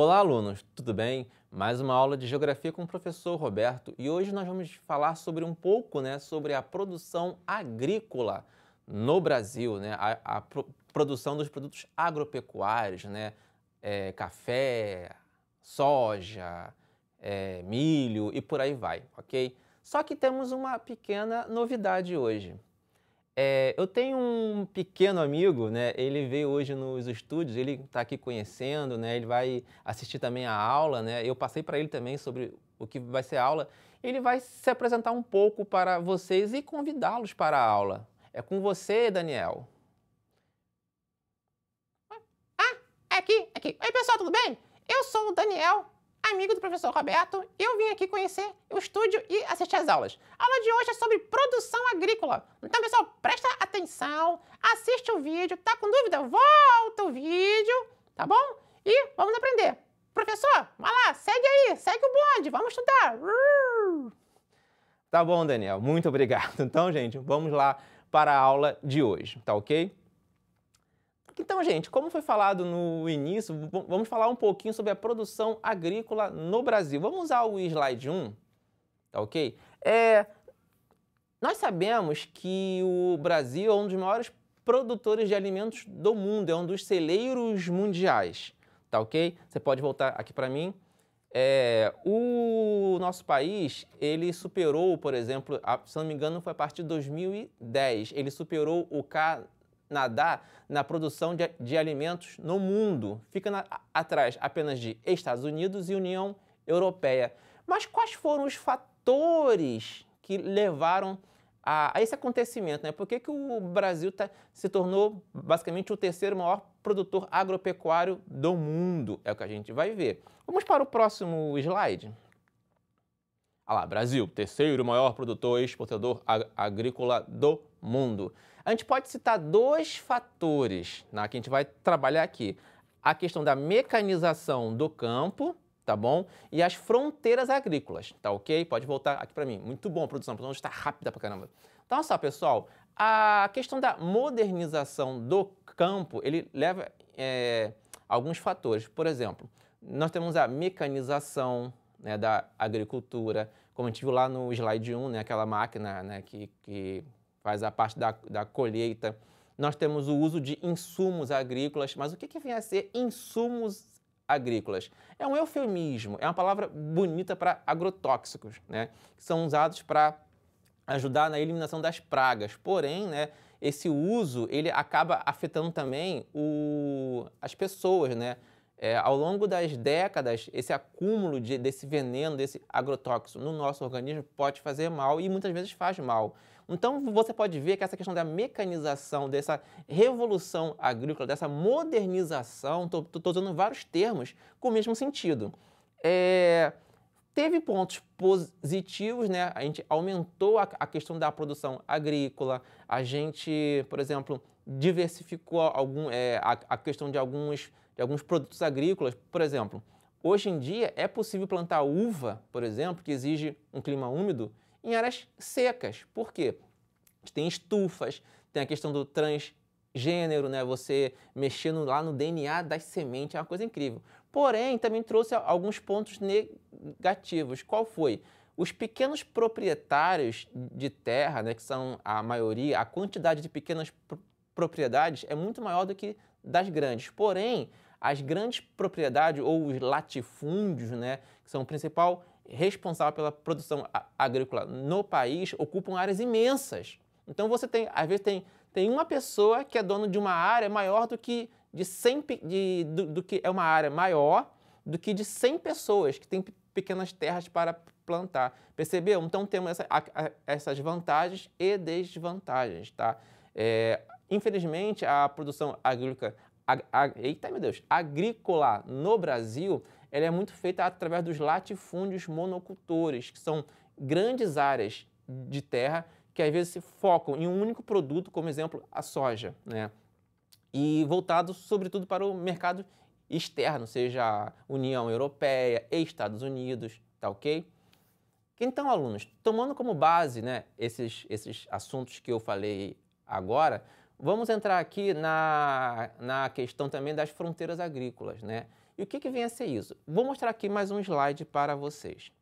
Olá, alunos, tudo bem? Mais uma aula de Geografia com o professor Roberto e hoje nós vamos falar sobre um pouco né, sobre a produção agrícola no Brasil, né, a, a pro, produção dos produtos agropecuários, né, é, café, soja, é, milho e por aí vai, ok? Só que temos uma pequena novidade hoje. É, eu tenho um pequeno amigo, né? Ele veio hoje nos estúdios, ele está aqui conhecendo, né? Ele vai assistir também a aula, né? Eu passei para ele também sobre o que vai ser a aula. Ele vai se apresentar um pouco para vocês e convidá-los para a aula. É com você, Daniel. Ah, é aqui, é aqui. Oi, pessoal, tudo bem? Eu sou o Daniel amigo do professor Roberto, eu vim aqui conhecer o estúdio e assistir as aulas. A aula de hoje é sobre produção agrícola. Então, pessoal, presta atenção, assiste o vídeo, tá com dúvida? Volta o vídeo, tá bom? E vamos aprender. Professor, vai lá, segue aí, segue o bonde, vamos estudar. Tá bom, Daniel, muito obrigado. Então, gente, vamos lá para a aula de hoje, tá ok? Então, gente, como foi falado no início, vamos falar um pouquinho sobre a produção agrícola no Brasil. Vamos usar o slide 1, tá ok? É, nós sabemos que o Brasil é um dos maiores produtores de alimentos do mundo, é um dos celeiros mundiais, tá ok? Você pode voltar aqui para mim. É, o nosso país, ele superou, por exemplo, a, se não me engano, foi a partir de 2010, ele superou o K nadar na produção de, de alimentos no mundo. Fica na, atrás apenas de Estados Unidos e União Europeia. Mas quais foram os fatores que levaram a, a esse acontecimento? Né? Por que, que o Brasil tá, se tornou basicamente o terceiro maior produtor agropecuário do mundo? É o que a gente vai ver. Vamos para o próximo slide. Olha ah lá, Brasil, terceiro maior produtor e exportador agrícola do mundo. A gente pode citar dois fatores né, que a gente vai trabalhar aqui. A questão da mecanização do campo, tá bom? E as fronteiras agrícolas, tá ok? Pode voltar aqui para mim. Muito bom a produção, a produção está rápida para caramba. Então, só, pessoal, a questão da modernização do campo, ele leva é, alguns fatores. Por exemplo, nós temos a mecanização né, da agricultura, como a gente viu lá no slide 1, né, aquela máquina né, que, que faz a parte da, da colheita. Nós temos o uso de insumos agrícolas, mas o que, que vem a ser insumos agrícolas? É um eufemismo, é uma palavra bonita para agrotóxicos, né? que são usados para ajudar na eliminação das pragas. Porém, né, esse uso ele acaba afetando também o, as pessoas, né? É, ao longo das décadas, esse acúmulo de, desse veneno, desse agrotóxico no nosso organismo pode fazer mal e muitas vezes faz mal. Então você pode ver que essa questão da mecanização, dessa revolução agrícola, dessa modernização, estou usando vários termos com o mesmo sentido. É, teve pontos positivos, né? A gente aumentou a, a, questão da produção agrícola, a gente, por exemplo, diversificou algum, é, a, a, questão de alguns, de alguns produtos agrícolas. Por exemplo, hoje em dia é possível plantar uva, por exemplo, que exige um clima úmido, em áreas secas. Por quê? Tem estufas, tem a questão do transgênero, né? Você mexendo lá no DNA das sementes, é uma coisa incrível. Porém, também trouxe alguns pontos negativos. Qual foi? Os pequenos proprietários de terra, né, que são a maioria, a quantidade de pequenas propriedades é muito maior do que das grandes. Porém, as grandes propriedades ou os latifúndios, né, que são o principal responsável pela produção agrícola no país ocupam áreas imensas. Então você tem, às vezes tem, tem uma pessoa que é dono de uma área maior do que de 100 de, do, do que é uma área maior do que de 100 pessoas que têm pequenas terras para plantar. Percebeu? Então temos essa, a, essas vantagens e desvantagens, tá? É, infelizmente a produção agrícola, ag, ag, eita meu Deus, agrícola no Brasil ela é muito feita através dos latifúndios monocultores, que são grandes áreas de terra que às vezes se focam em um único produto, como exemplo a soja, né? E voltado sobretudo para o mercado externo, seja União Europeia, Estados Unidos, tá ok? Então, alunos, tomando como base né, esses, esses assuntos que eu falei agora, vamos entrar aqui na, na questão também das fronteiras agrícolas, né? E o que, que vem a ser isso? Vou mostrar aqui mais um slide para vocês.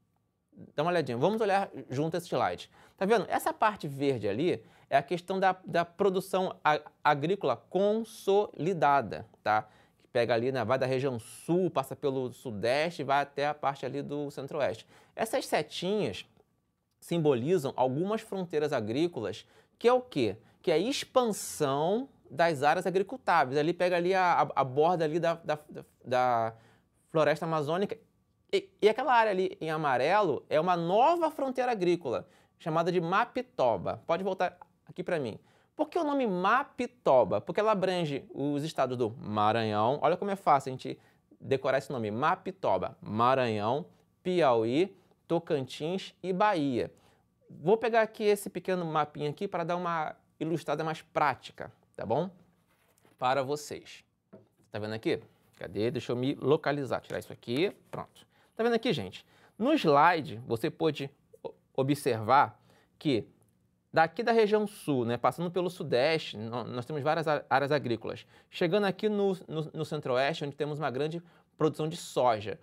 Dá uma olhadinha, vamos olhar junto esse slide. Tá vendo? Essa parte verde ali é a questão da, da produção agrícola consolidada, tá? Que pega ali, né, vai da região sul, passa pelo sudeste, vai até a parte ali do centro-oeste. Essas setinhas simbolizam algumas fronteiras agrícolas, que é o quê? Que é a expansão das áreas agricultáveis. Ali pega ali a, a borda ali da, da, da floresta amazônica. E, e, aquela área ali em amarelo é uma nova fronteira agrícola, chamada de Mapitoba. Pode voltar aqui para mim. Por que o nome Mapitoba? Porque ela abrange os estados do Maranhão. Olha como é fácil a gente decorar esse nome. Mapitoba, Maranhão, Piauí, Tocantins e Bahia. Vou pegar aqui esse pequeno mapinha aqui para dar uma ilustrada mais prática tá bom? Para vocês. Tá vendo aqui? Cadê? Deixa eu me localizar, tirar isso aqui. Pronto. Tá vendo aqui, gente? No slide, você pode observar que daqui da região sul, né, passando pelo sudeste, nós temos várias áreas agrícolas. Chegando aqui no, no, no centro-oeste, onde temos uma grande produção de soja.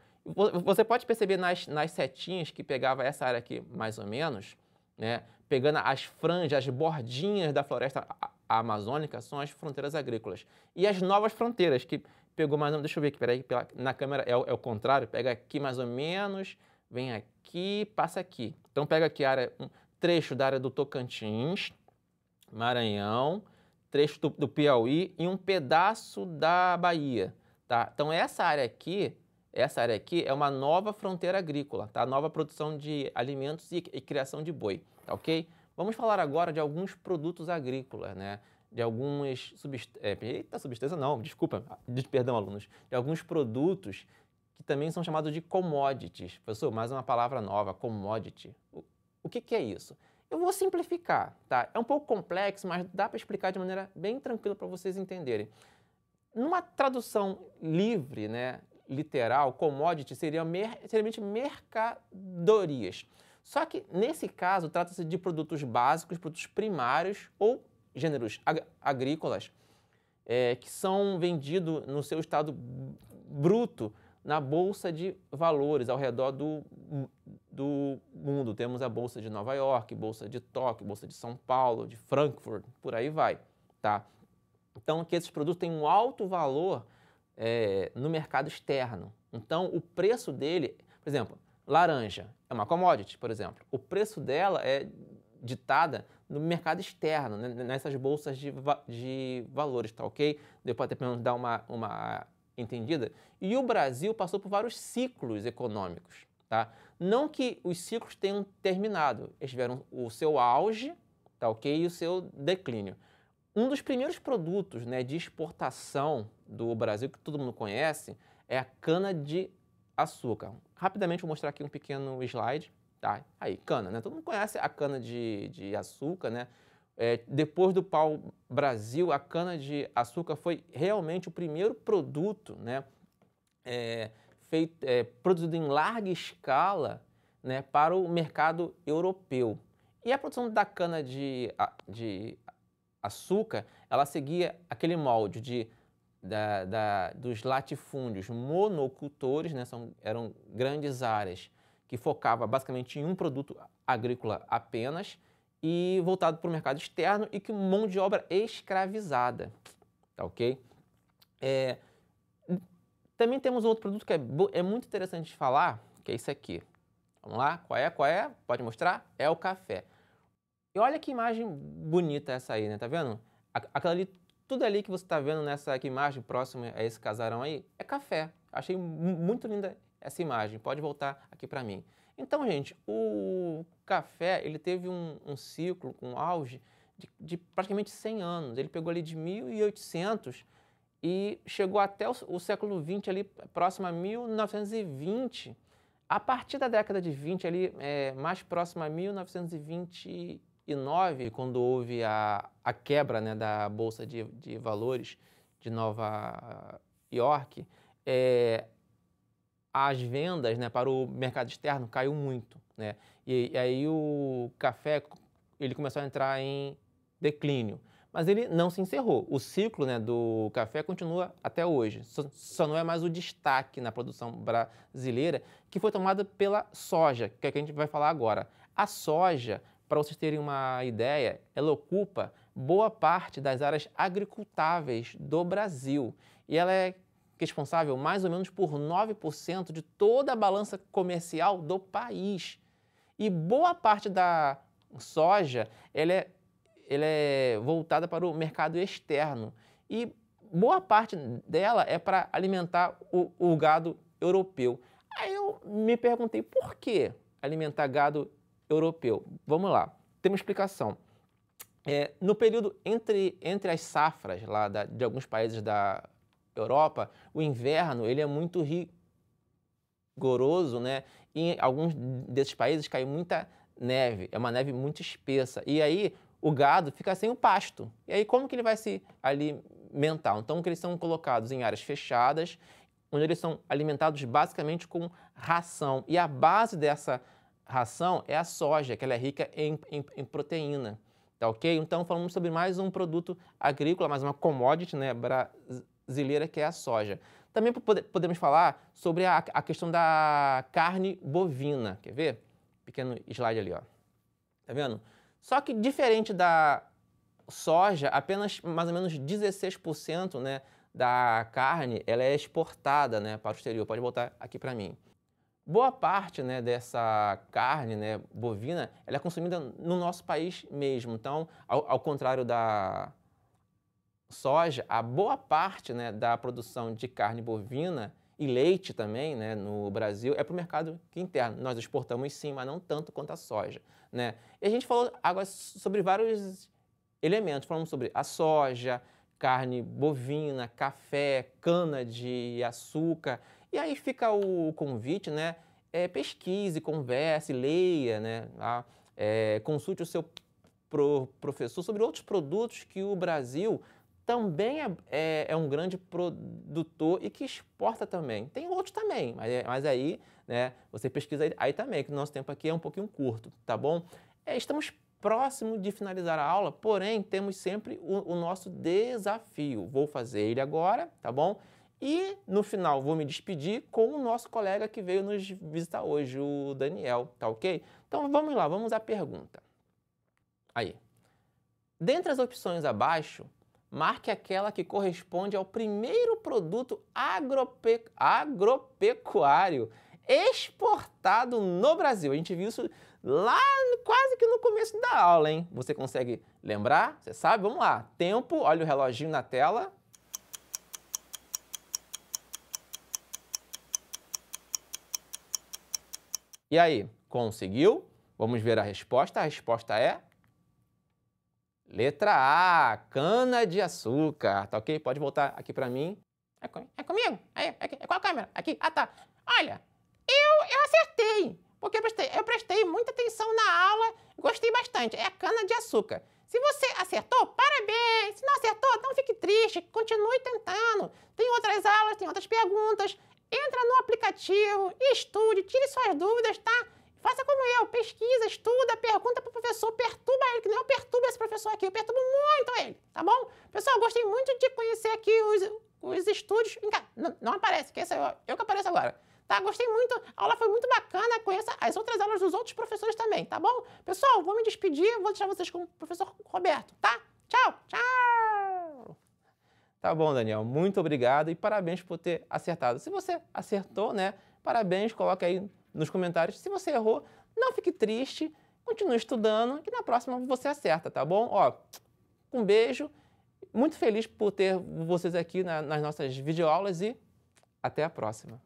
Você pode perceber nas, nas setinhas que pegava essa área aqui, mais ou menos, né, pegando as franjas, as bordinhas da floresta amazônica são as fronteiras agrícolas. E as novas fronteiras, que pegou mais ou menos, deixa eu ver aqui, peraí, pela, na câmera é o, é o, contrário, pega aqui mais ou menos, vem aqui, passa aqui. Então pega aqui a área, um trecho da área do Tocantins, Maranhão, trecho do, do Piauí e um pedaço da Bahia, tá? Então essa área aqui, essa área aqui é uma nova fronteira agrícola, tá? Nova produção de alimentos e, e criação de boi, tá ok? Vamos falar agora de alguns produtos agrícolas, né? de algumas substâncias. É, eita, substância não, desculpa, perdão, alunos. De alguns produtos que também são chamados de commodities. Professor, mais uma palavra nova, commodity. O, o que, que é isso? Eu vou simplificar, tá? É um pouco complexo, mas dá para explicar de maneira bem tranquila para vocês entenderem. Numa tradução livre, né, literal, commodity seria mer simplesmente mercadorias. Só que nesse caso trata-se de produtos básicos, produtos primários ou gêneros ag agrícolas é, que são vendidos no seu estado bruto na bolsa de valores ao redor do, do mundo. Temos a bolsa de Nova York, bolsa de Tóquio, bolsa de São Paulo, de Frankfurt, por aí vai, tá? Então, que esses produtos têm um alto valor é, no mercado externo. Então, o preço dele, por exemplo, Laranja é uma commodity, por exemplo. O preço dela é ditada no mercado externo, né, nessas bolsas de, de valores, tá ok? Deu para até pelo menos dar uma, uma entendida? E o Brasil passou por vários ciclos econômicos, tá? Não que os ciclos tenham terminado, eles tiveram o seu auge, tá ok? E o seu declínio. Um dos primeiros produtos né, de exportação do Brasil que todo mundo conhece é a cana de açúcar. Rapidamente vou mostrar aqui um pequeno slide. Tá? Aí, cana, né? Todo mundo conhece a cana de, de açúcar, né? É, depois do pau-brasil, a cana de açúcar foi realmente o primeiro produto, né? É, feito, é, produzido em larga escala, né? Para o mercado europeu. E a produção da cana de, de açúcar, ela seguia aquele molde de da, da, dos latifúndios monocultores, né, são, eram grandes áreas que focava basicamente em um produto agrícola apenas e voltado para o mercado externo e que mão de obra escravizada, tá ok? É, também temos outro produto que é, é muito interessante de falar, que é isso aqui. Vamos lá, qual é, qual é? Pode mostrar? É o café. E olha que imagem bonita essa aí, né? Tá vendo? Aquela ali tudo ali que você está vendo nessa imagem próxima a esse casarão aí é café. Achei muito linda essa imagem. Pode voltar aqui para mim. Então, gente, o café ele teve um, um ciclo, um auge de, de, praticamente 100 anos. Ele pegou ali de 1800 e chegou até o, o século 20 ali próximo a 1920. A partir da década de 20 ali, é, mais próximo a 1920 2009, quando houve a, a quebra né, da Bolsa de, de Valores de Nova York, é, as vendas né, para o mercado externo caiu muito. Né? E, e, aí o café ele começou a entrar em declínio. Mas ele não se encerrou. O ciclo né, do café continua até hoje. Só, só, não é mais o destaque na produção brasileira que foi tomada pela soja, que é o que a gente vai falar agora. A soja, para vocês terem uma ideia, ela ocupa boa parte das áreas agricultáveis do Brasil e ela é responsável mais ou menos por 9% de toda a balança comercial do país. E boa parte da soja ela é, ela é voltada para o mercado externo e boa parte dela é para alimentar o, o gado europeu. Aí eu me perguntei por que alimentar gado europeu? europeu. Vamos lá, tem uma explicação. É, no período entre, entre as safras lá da, de alguns países da Europa, o inverno ele é muito rigoroso, né? E em alguns desses países cai muita neve, é uma neve muito espessa. E aí o gado fica sem o pasto. E aí como que ele vai se alimentar? Então eles são colocados em áreas fechadas, onde eles são alimentados basicamente com ração. E a base dessa ração ração é a soja, que ela é rica em, em, em proteína. Tá ok? Então falamos sobre mais um produto agrícola, mais uma commodity né, brasileira que é a soja. Também podemos falar sobre a, a questão da carne bovina. Quer ver? Pequeno slide ali, ó. Tá vendo? Só que diferente da soja, apenas mais ou menos 16% né, da carne ela é exportada né, para o exterior. Pode voltar aqui para mim. Boa parte né, dessa carne né, bovina ela é consumida no nosso país mesmo. Então, ao, ao contrário da soja, a boa parte né, da produção de carne bovina e leite também né, no Brasil é para o mercado interno. Nós exportamos sim, mas não tanto quanto a soja. Né? E a gente falou agora sobre vários elementos. Falamos sobre a soja, carne bovina, café, cana de açúcar. E aí fica o convite, né? É, pesquise, converse, leia, né? Tá? é, consulte o seu pro professor sobre outros produtos que o Brasil também é, é, é um grande produtor e que exporta também. Tem outros também, mas, é, mas aí né, você pesquisa aí, aí também, que o nosso tempo aqui é um pouquinho curto, tá bom? É, estamos próximo de finalizar a aula, porém temos sempre o, o nosso desafio. Vou fazer ele agora, tá bom? E no final vou me despedir com o nosso colega que veio nos visitar hoje, o Daniel, tá ok? Então vamos lá, vamos à pergunta. Aí. Dentre as opções abaixo, marque aquela que corresponde ao primeiro produto agrope... agropecuário exportado no Brasil. A gente viu isso lá quase que no começo da aula, hein? Você consegue lembrar? Você sabe? Vamos lá. Tempo, olha o reloginho na tela. E aí, conseguiu? Vamos ver a resposta. A resposta é letra A, cana de açúcar. Tá ok? Pode voltar aqui para mim. É, é comigo? É, é, é qual câmera? Aqui. Ah, tá. Olha, eu, eu acertei porque eu prestei, eu prestei muita atenção na aula, gostei bastante. É a cana de açúcar. Se você acertou, parabéns! Se não acertou, não fique triste, continue tentando. Tem outras aulas, tem outras perguntas. Entra no aplicativo, estude, tire suas dúvidas, tá? Faça como eu, pesquisa, estuda, pergunta para o professor, perturba ele, que nem eu perturbo esse professor aqui, eu perturbo muito ele, tá bom? Pessoal, gostei muito de conhecer aqui os, os estúdios. Vem cá, não, não aparece, que é eu, eu que apareço agora tá? Gostei muito, a aula foi muito bacana, conheça as outras aulas dos outros professores também, tá bom? Pessoal, vou me despedir, vou deixar vocês com o professor Roberto, tá? Tchau, tchau! Tá bom, Daniel, muito obrigado e parabéns por ter acertado. Se você acertou, né, parabéns, coloque aí nos comentários. Se você errou, não fique triste, continue estudando e na próxima você acerta, tá bom? Ó, um beijo, muito feliz por ter vocês aqui na, nas nossas videoaulas e até a próxima.